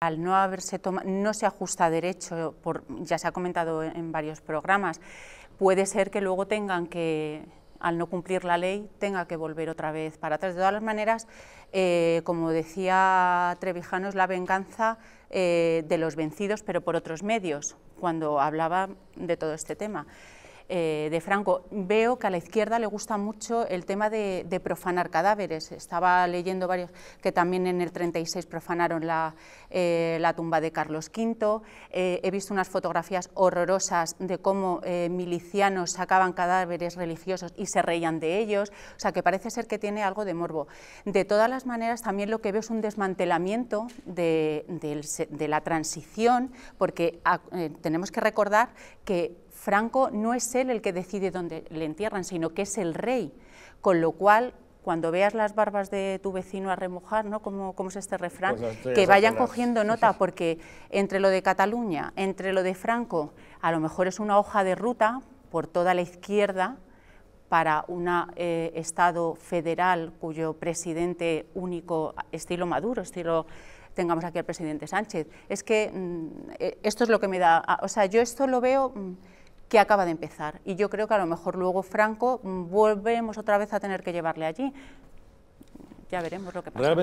al no haberse toma, no se ajusta derecho, por, ya se ha comentado en, varios programas, puede ser que luego tengan que, al no cumplir la ley, tenga que volver otra vez para atrás. De todas las maneras, eh, como decía Trevijano, es la venganza eh, de los vencidos, pero por otros medios, cuando hablaba de todo este tema. Eh, de Franco. Veo que a la izquierda le gusta mucho el tema de, profanar cadáveres. Estaba leyendo varios que también en el 36 profanaron eh, la, tumba de Carlos V. Eh, he visto unas fotografías horrorosas de cómo milicianos sacaban cadáveres religiosos y se reían de ellos. O sea, que parece ser que tiene algo de morbo. De todas las maneras, también lo que veo es un desmantelamiento de, la transición, porque ah, tenemos que recordar que Franco no es él el que decide dónde le entierran, sino que es el rey, con lo cual cuando veas las barbas de tu vecino a remojar, ¿no? Como, es este refrán, pues que vayan cogiendo nota, porque entre lo de Cataluña, entre lo de Franco, a lo mejor es una hoja de ruta por toda la izquierda para un eh, Estado federal cuyo presidente único, estilo Maduro, estilo tengamos aquí al presidente Sánchez. Es que mm, eh, esto es lo que me da, ah, o sea, yo esto lo veo... Mm, que acaba de empezar. Y yo creo que a lo mejor luego Franco mm, volvemos otra vez a tener que llevarle allí. Ya veremos lo que pasa.